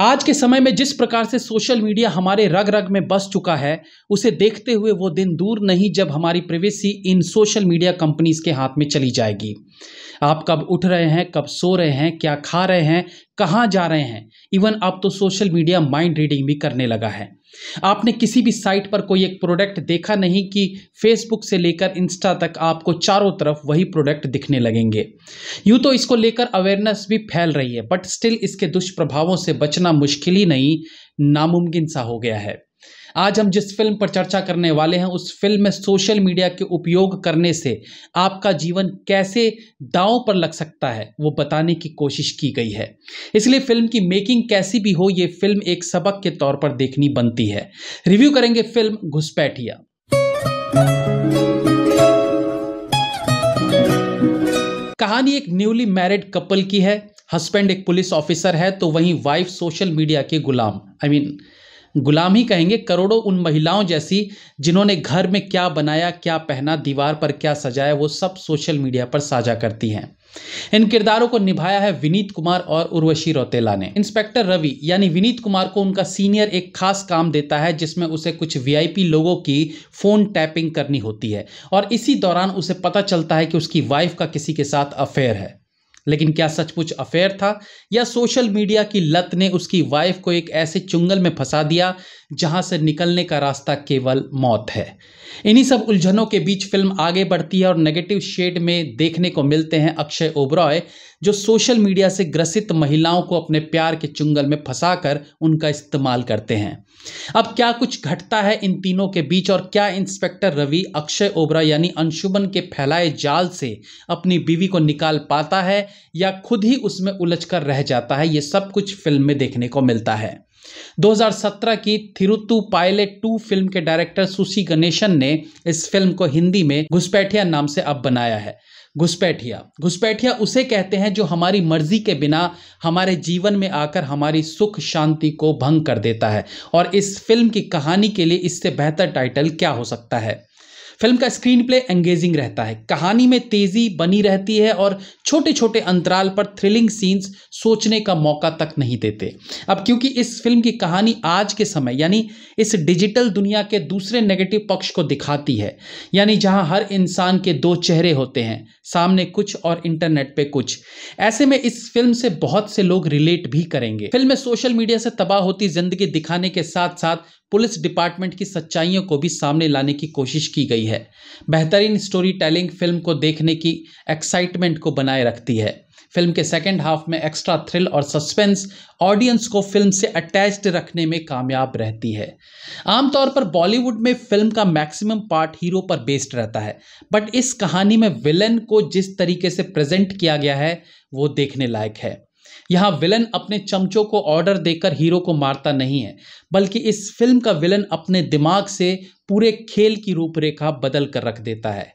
आज के समय में जिस प्रकार से सोशल मीडिया हमारे रग रग में बस चुका है उसे देखते हुए वो दिन दूर नहीं जब हमारी प्रिवेसी इन सोशल मीडिया कंपनीज के हाथ में चली जाएगी आप कब उठ रहे हैं कब सो रहे हैं क्या खा रहे हैं कहाँ जा रहे हैं इवन आप तो सोशल मीडिया माइंड रीडिंग भी करने लगा है आपने किसी भी साइट पर कोई एक प्रोडक्ट देखा नहीं कि फेसबुक से लेकर इंस्टा तक आपको चारों तरफ वही प्रोडक्ट दिखने लगेंगे यूं तो इसको लेकर अवेयरनेस भी फैल रही है बट स्टिल इसके दुष्प्रभावों से बचना मुश्किल ही नहीं नामुमकिन सा हो गया है आज हम जिस फिल्म पर चर्चा करने वाले हैं उस फिल्म में सोशल मीडिया के उपयोग करने से आपका जीवन कैसे दांव पर लग सकता है वो बताने की कोशिश की गई है इसलिए फिल्म की मेकिंग कैसी भी हो ये फिल्म एक सबक के तौर पर देखनी बनती है रिव्यू करेंगे फिल्म घुसपैठिया कहानी एक न्यूली मैरिड कपल की है हस्बैंड एक पुलिस ऑफिसर है तो वहीं वाइफ सोशल मीडिया के गुलाम आई I मीन mean, गुलाम ही कहेंगे करोड़ों उन महिलाओं जैसी जिन्होंने घर में क्या बनाया क्या पहना दीवार पर क्या सजाया वो सब सोशल मीडिया पर साझा करती हैं इन किरदारों को निभाया है विनीत कुमार और उर्वशी रौतेला ने इंस्पेक्टर रवि यानी विनीत कुमार को उनका सीनियर एक खास काम देता है जिसमें उसे कुछ वीआईपी लोगों की फ़ोन टैपिंग करनी होती है और इसी दौरान उसे पता चलता है कि उसकी वाइफ का किसी के साथ अफेयर है लेकिन क्या सचमुच अफेयर था या सोशल मीडिया की लत ने उसकी वाइफ को एक ऐसे चुंगल में फंसा दिया जहां से निकलने का रास्ता केवल मौत है इन्हीं सब उलझनों के बीच फिल्म आगे बढ़ती है और नेगेटिव शेड में देखने को मिलते हैं अक्षय ओबरॉय जो सोशल मीडिया से ग्रसित महिलाओं को अपने प्यार के चुंगल में फंसाकर उनका इस्तेमाल करते हैं अब क्या कुछ घटता है इन तीनों के बीच और क्या इंस्पेक्टर रवि अक्षय ओबरा यानी अंशुमन के फैलाए जाल से अपनी बीवी को निकाल पाता है या खुद ही उसमें उलझकर रह जाता है ये सब कुछ फिल्म में देखने को मिलता है 2017 की थिरुतु पायलट टू फिल्म के डायरेक्टर सुशी गणेशन ने इस फिल्म को हिंदी में घुसपैठिया नाम से अब बनाया है घुसपैठिया घुसपैठिया उसे कहते हैं जो हमारी मर्जी के बिना हमारे जीवन में आकर हमारी सुख शांति को भंग कर देता है और इस फिल्म की कहानी के लिए इससे बेहतर टाइटल क्या हो सकता है फिल्म का स्क्रीन प्ले एंगेजिंग रहता है कहानी में तेजी बनी रहती है और छोटे छोटे अंतराल पर थ्रिलिंग सीन्स सोचने का मौका तक नहीं देते अब क्योंकि इस फिल्म की कहानी आज के समय यानी इस डिजिटल दुनिया के दूसरे नेगेटिव पक्ष को दिखाती है यानी जहां हर इंसान के दो चेहरे होते हैं सामने कुछ और इंटरनेट पे कुछ ऐसे में इस फिल्म से बहुत से लोग रिलेट भी करेंगे फिल्म में सोशल मीडिया से तबाह होती जिंदगी दिखाने के साथ साथ पुलिस डिपार्टमेंट की सच्चाइयों को भी सामने लाने की कोशिश की गई है बेहतरीन स्टोरी टेलिंग फिल्म को देखने की एक्साइटमेंट को बनाए रखती है फिल्म के सेकेंड हाफ में एक्स्ट्रा थ्रिल और सस्पेंस ऑडियंस को फिल्म से अटैच्ड रखने में कामयाब रहती है आमतौर पर बॉलीवुड में फिल्म का मैक्सिमम पार्ट हीरो पर बेस्ड रहता है बट इस कहानी में विलन को जिस तरीके से प्रेजेंट किया गया है वो देखने लायक है यहाँ विलन अपने चमचों को ऑर्डर देकर हीरो को मारता नहीं है बल्कि इस फिल्म का विलन अपने दिमाग से पूरे खेल की रूपरेखा बदल कर रख देता है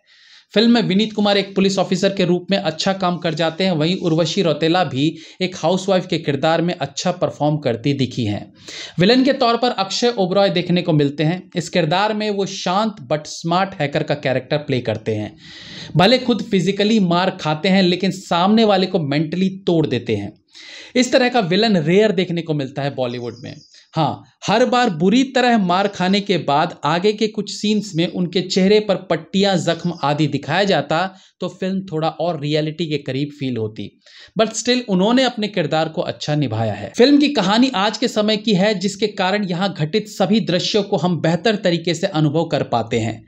फिल्म में विनीत कुमार एक पुलिस ऑफिसर के रूप में अच्छा काम कर जाते हैं वहीं उर्वशी रौतेला भी एक हाउसवाइफ के किरदार में अच्छा परफॉर्म करती दिखी हैं विलन के तौर पर अक्षय ओबरॉय देखने को मिलते हैं इस किरदार में वो शांत बट स्मार्ट हैकर का कैरेक्टर प्ले करते हैं भले खुद फिजिकली मार खाते हैं लेकिन सामने वाले को मेंटली तोड़ देते हैं इस तरह का विलन रेयर देखने को मिलता है बॉलीवुड में हाँ हर बार बुरी तरह मार खाने के बाद आगे के कुछ सीन्स में उनके चेहरे पर पट्टियां जख्म आदि दिखाया जाता तो फिल्म थोड़ा और रियलिटी के करीब फील होती बट स्टिल उन्होंने अपने किरदार को अच्छा निभाया है फिल्म की कहानी आज के समय की है जिसके कारण यहाँ घटित सभी दृश्यों को हम बेहतर तरीके से अनुभव कर पाते हैं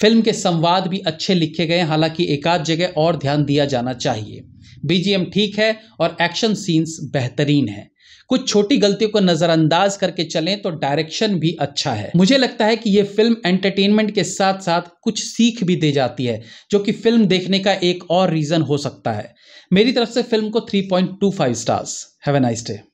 फिल्म के संवाद भी अच्छे लिखे गए हालांकि एकाध जगह और ध्यान दिया जाना चाहिए बीजीएम ठीक है और एक्शन सीन्स बेहतरीन है कुछ छोटी गलतियों को नज़रअंदाज करके चलें तो डायरेक्शन भी अच्छा है मुझे लगता है कि ये फिल्म एंटरटेनमेंट के साथ साथ कुछ सीख भी दे जाती है जो कि फिल्म देखने का एक और रीज़न हो सकता है मेरी तरफ से फिल्म को 3.25 stars have a nice day